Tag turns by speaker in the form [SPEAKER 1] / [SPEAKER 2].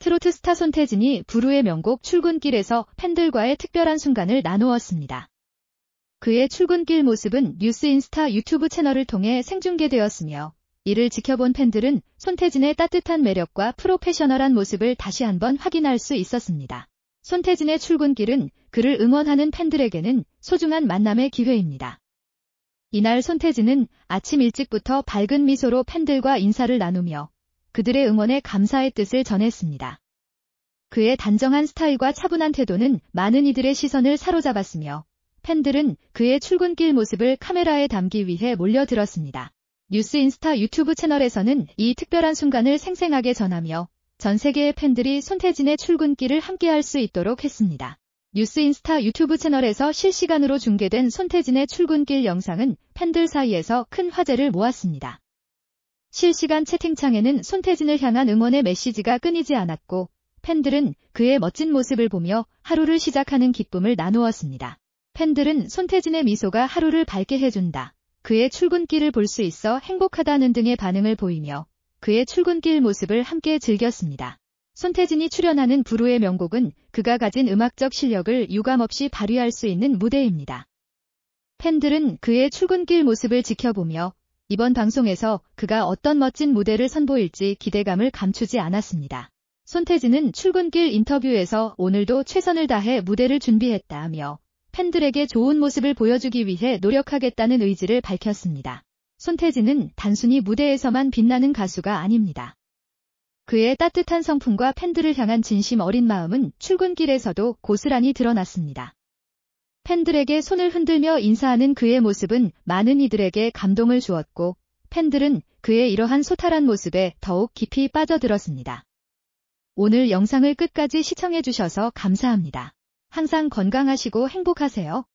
[SPEAKER 1] 트로트 스타 손태진이 부르의 명곡 출근길에서 팬들과의 특별한 순간을 나누었습니다. 그의 출근길 모습은 뉴스 인스타 유튜브 채널을 통해 생중계되었으며 이를 지켜본 팬들은 손태진의 따뜻한 매력과 프로페셔널한 모습을 다시 한번 확인할 수 있었습니다. 손태진의 출근길은 그를 응원하는 팬들에게는 소중한 만남의 기회입니다. 이날 손태진은 아침 일찍부터 밝은 미소로 팬들과 인사를 나누며 그들의 응원에 감사의 뜻을 전했습니다. 그의 단정한 스타일과 차분한 태도는 많은 이들의 시선을 사로잡았으며 팬들은 그의 출근길 모습을 카메라에 담기 위해 몰려들었습니다. 뉴스 인스타 유튜브 채널에서는 이 특별한 순간을 생생하게 전하며 전 세계의 팬들이 손태진의 출근길을 함께할 수 있도록 했습니다. 뉴스 인스타 유튜브 채널에서 실시간으로 중계된 손태진의 출근길 영상은 팬들 사이에서 큰 화제를 모았습니다. 실시간 채팅창에는 손태진을 향한 응원의 메시지가 끊이지 않았고 팬들은 그의 멋진 모습을 보며 하루를 시작하는 기쁨을 나누었습니다. 팬들은 손태진의 미소가 하루를 밝게 해준다. 그의 출근길을 볼 수 있어 행복하다는 등의 반응을 보이며 그의 출근길 모습을 함께 즐겼습니다. 손태진이 출연하는 부루의 명곡은 그가 가진 음악적 실력을 유감없이 발휘할 수 있는 무대입니다. 팬들은 그의 출근길 모습을 지켜보며 이번 방송에서 그가 어떤 멋진 무대를 선보일지 기대감을 감추지 않았습니다. 손태진은 출근길 인터뷰에서 오늘도 최선을 다해 무대를 준비했다며 팬들에게 좋은 모습을 보여주기 위해 노력하겠다는 의지를 밝혔습니다. 손태진은 단순히 무대에서만 빛나는 가수가 아닙니다. 그의 따뜻한 성품과 팬들을 향한 진심 어린 마음은 출근길에서도 고스란히 드러났습니다. 팬들에게 손을 흔들며 인사하는 그의 모습은 많은 이들에게 감동을 주었고 팬들은 그의 이러한 소탈한 모습에 더욱 깊이 빠져들었습니다. 오늘 영상을 끝까지 시청해주셔서 감사합니다. 항상 건강하시고 행복하세요.